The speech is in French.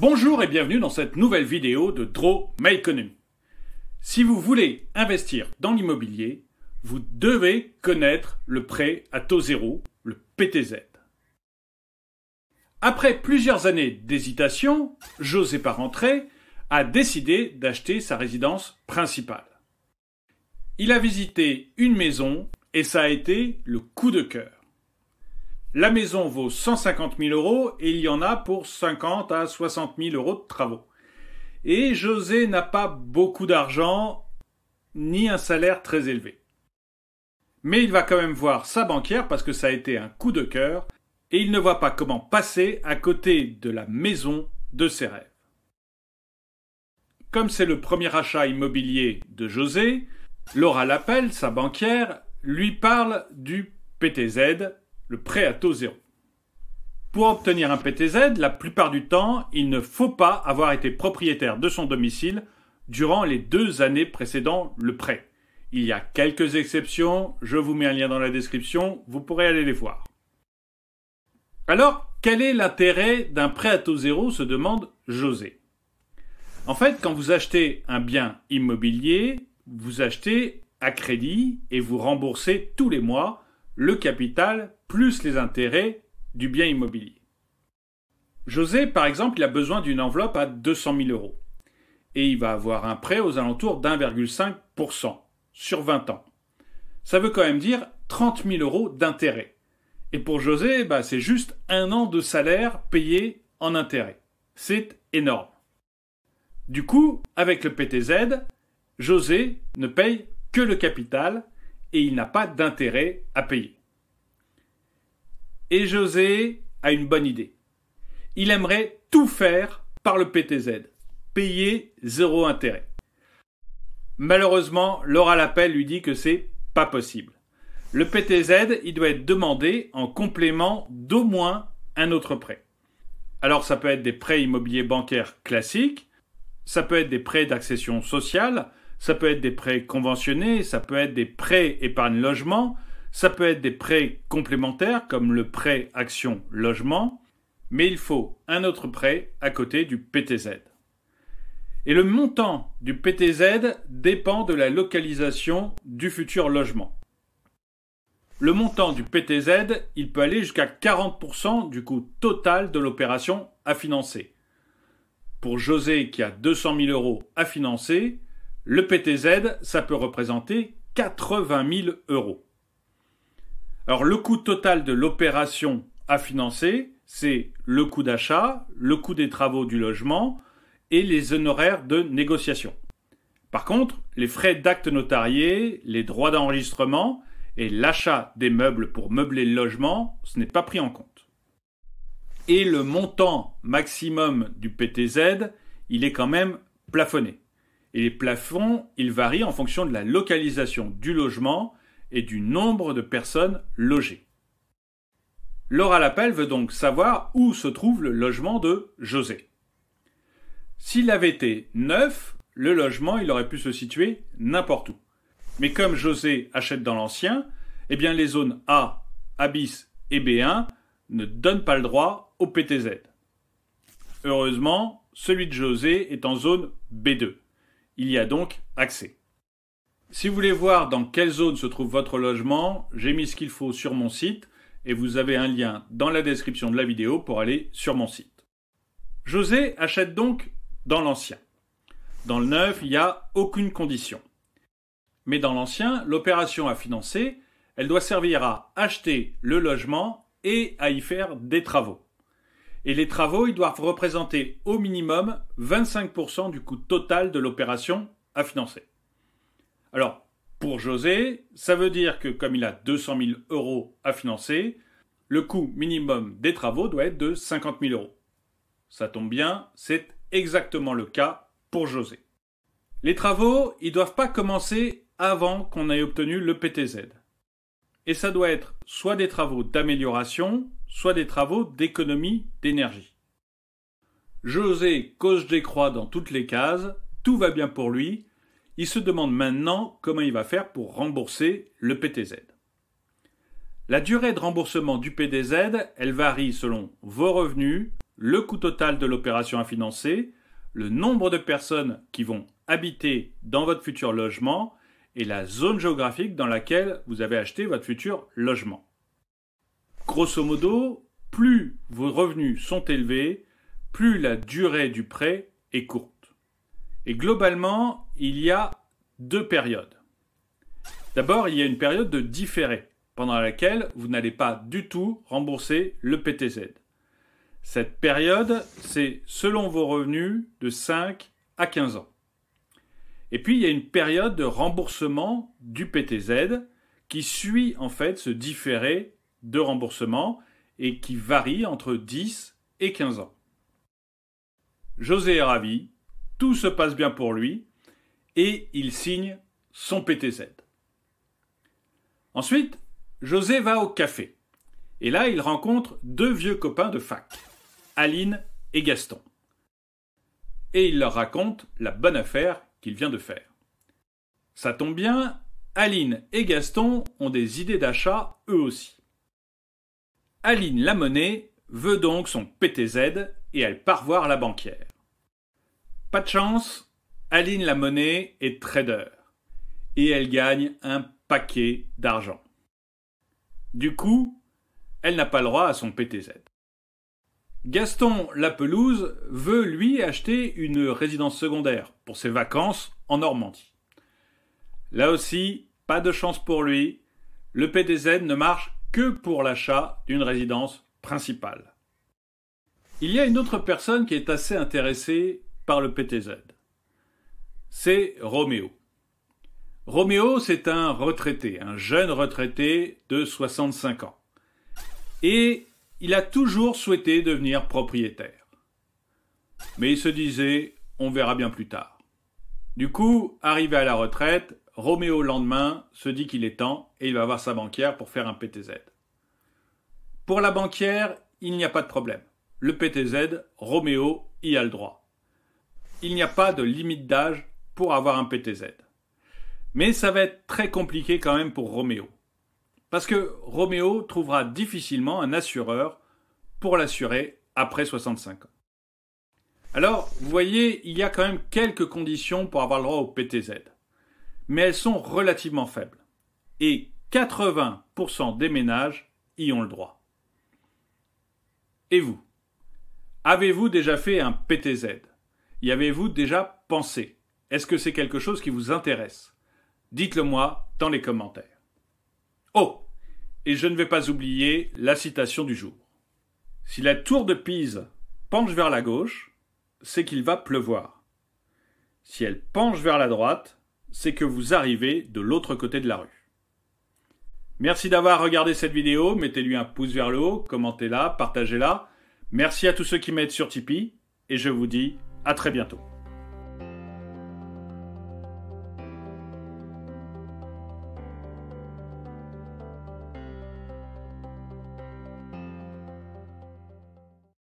Bonjour et bienvenue dans cette nouvelle vidéo de Draw My Economy. Si vous voulez investir dans l'immobilier, vous devez connaître le prêt à taux zéro, le PTZ. Après plusieurs années d'hésitation, José Parentré a décidé d'acheter sa résidence principale. Il a visité une maison et ça a été le coup de cœur. La maison vaut 150 000 euros et il y en a pour 50 à 60 000 euros de travaux. Et José n'a pas beaucoup d'argent ni un salaire très élevé. Mais il va quand même voir sa banquière parce que ça a été un coup de cœur et il ne voit pas comment passer à côté de la maison de ses rêves. Comme c'est le premier achat immobilier de José, Laura l'appelle, sa banquière, lui parle du PTZ, le prêt à taux zéro. Pour obtenir un PTZ, la plupart du temps, il ne faut pas avoir été propriétaire de son domicile durant les deux années précédant le prêt. Il y a quelques exceptions, je vous mets un lien dans la description, vous pourrez aller les voir. Alors, quel est l'intérêt d'un prêt à taux zéro se demande José. En fait, quand vous achetez un bien immobilier, vous achetez à crédit et vous remboursez tous les mois le capital plus les intérêts du bien immobilier. José, par exemple, il a besoin d'une enveloppe à 200 000 euros et il va avoir un prêt aux alentours d'1,5% sur 20 ans. Ça veut quand même dire 30 000 euros d'intérêt. Et pour José, bah, c'est juste un an de salaire payé en intérêt. C'est énorme. Du coup, avec le PTZ, José ne paye que le capital et il n'a pas d'intérêt à payer. Et José a une bonne idée. Il aimerait tout faire par le PTZ, payer zéro intérêt. Malheureusement, Laura Lappel lui dit que c'est pas possible. Le PTZ, il doit être demandé en complément d'au moins un autre prêt. Alors ça peut être des prêts immobiliers bancaires classiques, ça peut être des prêts d'accession sociale, ça peut être des prêts conventionnés, ça peut être des prêts épargne logement, ça peut être des prêts complémentaires comme le prêt action logement, mais il faut un autre prêt à côté du PTZ. Et le montant du PTZ dépend de la localisation du futur logement. Le montant du PTZ, il peut aller jusqu'à 40% du coût total de l'opération à financer. Pour José qui a 200 000 euros à financer, le PTZ, ça peut représenter 80 000 euros. Alors le coût total de l'opération à financer, c'est le coût d'achat, le coût des travaux du logement et les honoraires de négociation. Par contre, les frais d'acte notarié, les droits d'enregistrement et l'achat des meubles pour meubler le logement, ce n'est pas pris en compte. Et le montant maximum du PTZ, il est quand même plafonné. Et les plafonds, ils varient en fonction de la localisation du logement et du nombre de personnes logées. Laura Lappel veut donc savoir où se trouve le logement de José. S'il avait été neuf, le logement, il aurait pu se situer n'importe où. Mais comme José achète dans l'ancien, eh bien les zones A, Abyss et B1 ne donnent pas le droit au PTZ. Heureusement, celui de José est en zone B2. Il y a donc accès. Si vous voulez voir dans quelle zone se trouve votre logement, j'ai mis ce qu'il faut sur mon site et vous avez un lien dans la description de la vidéo pour aller sur mon site. José achète donc dans l'ancien. Dans le neuf, il n'y a aucune condition. Mais dans l'ancien, l'opération à financer, elle doit servir à acheter le logement et à y faire des travaux et les travaux ils doivent représenter au minimum 25% du coût total de l'opération à financer. Alors, pour José, ça veut dire que comme il a 200 000 euros à financer, le coût minimum des travaux doit être de 50 000 euros. Ça tombe bien, c'est exactement le cas pour José. Les travaux, ils doivent pas commencer avant qu'on ait obtenu le PTZ. Et ça doit être soit des travaux d'amélioration, soit des travaux d'économie d'énergie. José cause des croix dans toutes les cases, tout va bien pour lui, il se demande maintenant comment il va faire pour rembourser le PTZ. La durée de remboursement du PTZ, elle varie selon vos revenus, le coût total de l'opération à financer, le nombre de personnes qui vont habiter dans votre futur logement et la zone géographique dans laquelle vous avez acheté votre futur logement. Grosso modo, plus vos revenus sont élevés, plus la durée du prêt est courte. Et globalement, il y a deux périodes. D'abord, il y a une période de différé, pendant laquelle vous n'allez pas du tout rembourser le PTZ. Cette période, c'est selon vos revenus de 5 à 15 ans. Et puis il y a une période de remboursement du PTZ qui suit en fait ce différé de remboursement et qui varie entre 10 et 15 ans. José est ravi, tout se passe bien pour lui et il signe son PTZ. Ensuite, José va au café. Et là, il rencontre deux vieux copains de fac, Aline et Gaston. Et il leur raconte la bonne affaire qu'il vient de faire. Ça tombe bien, Aline et Gaston ont des idées d'achat eux aussi. Aline Lamonnet veut donc son PTZ et elle part voir la banquière. Pas de chance, Aline Lamonnet est trader et elle gagne un paquet d'argent. Du coup, elle n'a pas le droit à son PTZ. Gaston Lapelouse veut, lui, acheter une résidence secondaire pour ses vacances en Normandie. Là aussi, pas de chance pour lui. Le PTZ ne marche que pour l'achat d'une résidence principale. Il y a une autre personne qui est assez intéressée par le PTZ. C'est Roméo. Roméo, c'est un retraité, un jeune retraité de 65 ans. Et il a toujours souhaité devenir propriétaire. Mais il se disait on verra bien plus tard. Du coup, arrivé à la retraite, Roméo lendemain se dit qu'il est temps et il va voir sa banquière pour faire un PTZ. Pour la banquière, il n'y a pas de problème. Le PTZ, Roméo y a le droit. Il n'y a pas de limite d'âge pour avoir un PTZ. Mais ça va être très compliqué quand même pour Roméo. Parce que Roméo trouvera difficilement un assureur pour l'assurer après 65 ans. Alors, vous voyez, il y a quand même quelques conditions pour avoir le droit au PTZ. Mais elles sont relativement faibles. Et 80% des ménages y ont le droit. Et vous Avez-vous déjà fait un PTZ Y avez-vous déjà pensé Est-ce que c'est quelque chose qui vous intéresse Dites-le moi dans les commentaires. Oh Et je ne vais pas oublier la citation du jour. Si la tour de Pise penche vers la gauche, c'est qu'il va pleuvoir. Si elle penche vers la droite, c'est que vous arrivez de l'autre côté de la rue. Merci d'avoir regardé cette vidéo, mettez-lui un pouce vers le haut, commentez-la, partagez-la. Merci à tous ceux qui m'aident sur Tipeee et je vous dis à très bientôt.